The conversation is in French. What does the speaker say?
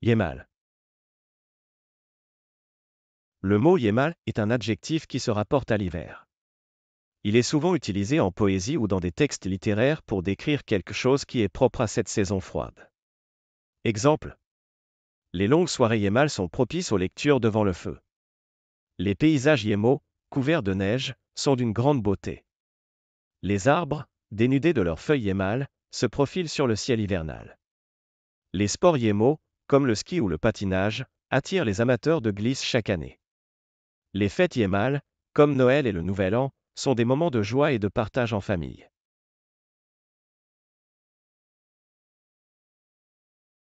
Yémal. Le mot Yémal est un adjectif qui se rapporte à l'hiver. Il est souvent utilisé en poésie ou dans des textes littéraires pour décrire quelque chose qui est propre à cette saison froide. Exemple. Les longues soirées Yémal sont propices aux lectures devant le feu. Les paysages yémaux, couverts de neige, sont d'une grande beauté. Les arbres, dénudés de leurs feuilles yémales, se profilent sur le ciel hivernal. Les sports yémaux comme le ski ou le patinage, attirent les amateurs de glisse chaque année. Les fêtes yémales, comme Noël et le Nouvel An, sont des moments de joie et de partage en famille.